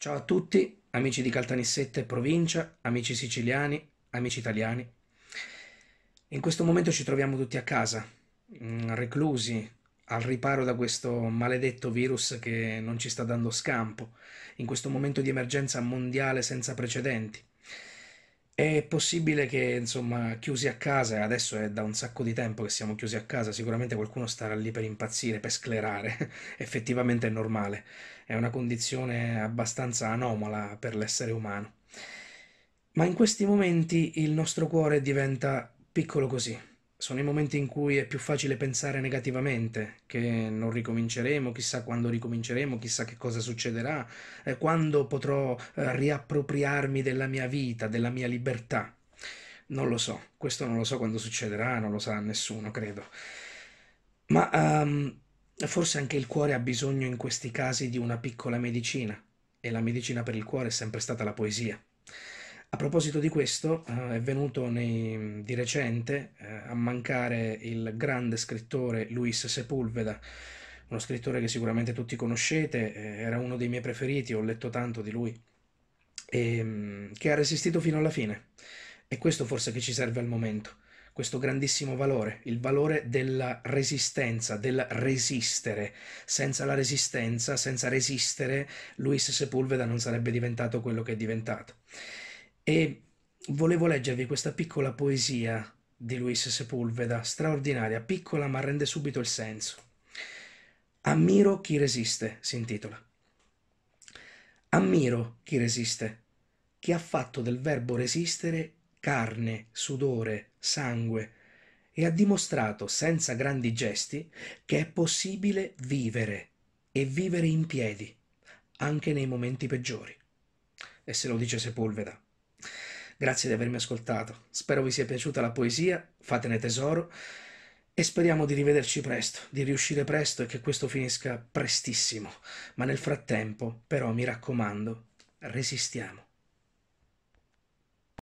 Ciao a tutti, amici di Caltanissette provincia, amici siciliani, amici italiani. In questo momento ci troviamo tutti a casa, mm, reclusi, al riparo da questo maledetto virus che non ci sta dando scampo, in questo momento di emergenza mondiale senza precedenti. È possibile che, insomma, chiusi a casa, adesso è da un sacco di tempo che siamo chiusi a casa, sicuramente qualcuno starà lì per impazzire, per sclerare. Effettivamente è normale, è una condizione abbastanza anomala per l'essere umano. Ma in questi momenti il nostro cuore diventa piccolo così, sono i momenti in cui è più facile pensare negativamente, che non ricominceremo, chissà quando ricominceremo, chissà che cosa succederà, eh, quando potrò eh, riappropriarmi della mia vita, della mia libertà. Non lo so, questo non lo so quando succederà, non lo sa nessuno, credo. Ma um, forse anche il cuore ha bisogno in questi casi di una piccola medicina, e la medicina per il cuore è sempre stata la poesia. A proposito di questo, eh, è venuto nei, di recente eh, a mancare il grande scrittore Luis Sepulveda, uno scrittore che sicuramente tutti conoscete, eh, era uno dei miei preferiti, ho letto tanto di lui, e, ehm, che ha resistito fino alla fine. E questo forse che ci serve al momento, questo grandissimo valore, il valore della resistenza, del resistere. Senza la resistenza, senza resistere, Luis Sepulveda non sarebbe diventato quello che è diventato e volevo leggervi questa piccola poesia di Luis Sepulveda, straordinaria, piccola ma rende subito il senso. Ammiro chi resiste, si intitola. Ammiro chi resiste, chi ha fatto del verbo resistere carne, sudore, sangue e ha dimostrato senza grandi gesti che è possibile vivere e vivere in piedi, anche nei momenti peggiori. E se lo dice Sepulveda. Grazie di avermi ascoltato. Spero vi sia piaciuta la poesia, fatene tesoro e speriamo di rivederci presto, di riuscire presto e che questo finisca prestissimo. Ma nel frattempo, però, mi raccomando, resistiamo.